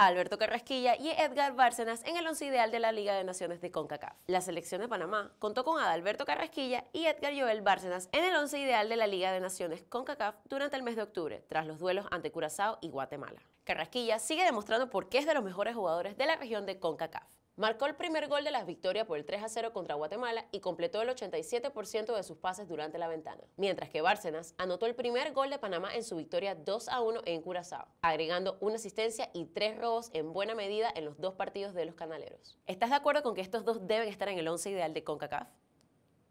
Alberto Carrasquilla y Edgar Bárcenas en el once ideal de la Liga de Naciones de CONCACAF. La selección de Panamá contó con Adalberto Carrasquilla y Edgar Joel Bárcenas en el once ideal de la Liga de Naciones CONCACAF durante el mes de octubre, tras los duelos ante Curazao y Guatemala. Carrasquilla sigue demostrando por qué es de los mejores jugadores de la región de CONCACAF. Marcó el primer gol de las victorias por el 3 a 0 contra Guatemala y completó el 87% de sus pases durante la ventana, mientras que Bárcenas anotó el primer gol de Panamá en su victoria 2 a 1 en Curazao, agregando una asistencia y tres robos en buena medida en los dos partidos de los canaleros. ¿Estás de acuerdo con que estos dos deben estar en el 11 ideal de CONCACAF?